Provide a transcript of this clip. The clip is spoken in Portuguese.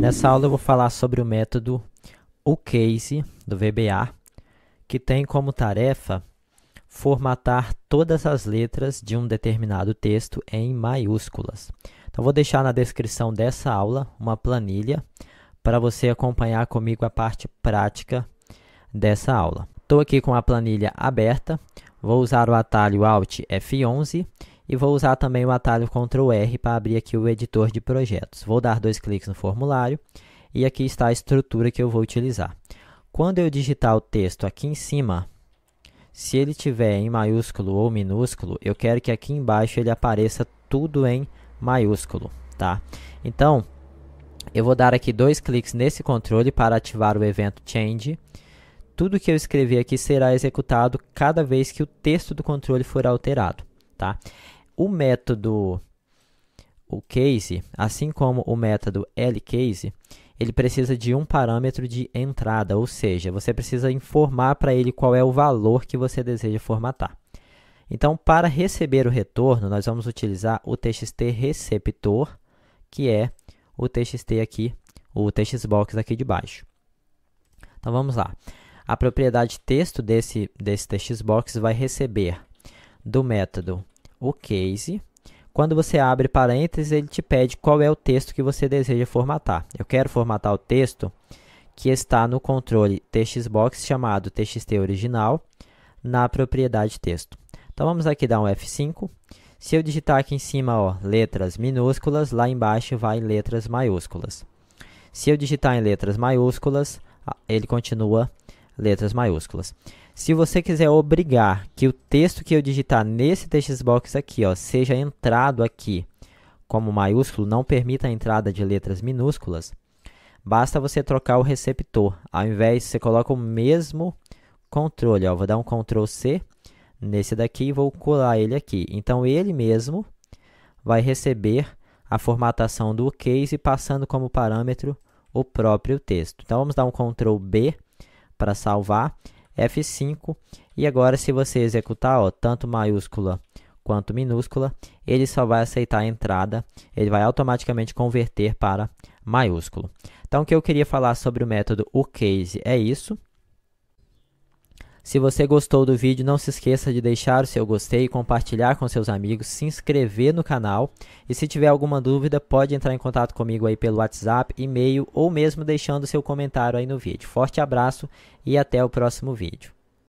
Nessa aula eu vou falar sobre o método o case do VBA, que tem como tarefa formatar todas as letras de um determinado texto em maiúsculas. Então vou deixar na descrição dessa aula uma planilha para você acompanhar comigo a parte prática dessa aula. Estou aqui com a planilha aberta, vou usar o atalho Alt F11 e vou usar também o atalho Ctrl R para abrir aqui o editor de projetos. Vou dar dois cliques no formulário e aqui está a estrutura que eu vou utilizar. Quando eu digitar o texto aqui em cima, se ele tiver em maiúsculo ou minúsculo, eu quero que aqui embaixo ele apareça tudo em maiúsculo, tá? Então, eu vou dar aqui dois cliques nesse controle para ativar o evento Change. Tudo que eu escrever aqui será executado cada vez que o texto do controle for alterado, tá? O método o case, assim como o método lCase, ele precisa de um parâmetro de entrada, ou seja, você precisa informar para ele qual é o valor que você deseja formatar. Então, para receber o retorno, nós vamos utilizar o txt receptor, que é o txt aqui, o textbox aqui de baixo. Então, vamos lá. A propriedade texto desse, desse textbox vai receber do método o case. Quando você abre parênteses, ele te pede qual é o texto que você deseja formatar. Eu quero formatar o texto que está no controle textbox chamado txt original na propriedade texto. Então vamos aqui dar um F5. Se eu digitar aqui em cima ó, letras minúsculas, lá embaixo vai letras maiúsculas. Se eu digitar em letras maiúsculas, ele continua letras maiúsculas. Se você quiser obrigar que o texto que eu digitar nesse textbox aqui ó, seja entrado aqui como maiúsculo, não permita a entrada de letras minúsculas, basta você trocar o receptor. Ao invés, você coloca o mesmo controle. Ó. Vou dar um Ctrl C nesse daqui e vou colar ele aqui. Então, ele mesmo vai receber a formatação do case passando como parâmetro o próprio texto. Então, vamos dar um Ctrl B para salvar, F5. E agora se você executar, ó, tanto maiúscula quanto minúscula, ele só vai aceitar a entrada, ele vai automaticamente converter para maiúsculo. Então o que eu queria falar sobre o método o case é isso. Se você gostou do vídeo, não se esqueça de deixar o seu gostei, compartilhar com seus amigos, se inscrever no canal e se tiver alguma dúvida, pode entrar em contato comigo aí pelo WhatsApp, e-mail ou mesmo deixando seu comentário aí no vídeo. Forte abraço e até o próximo vídeo.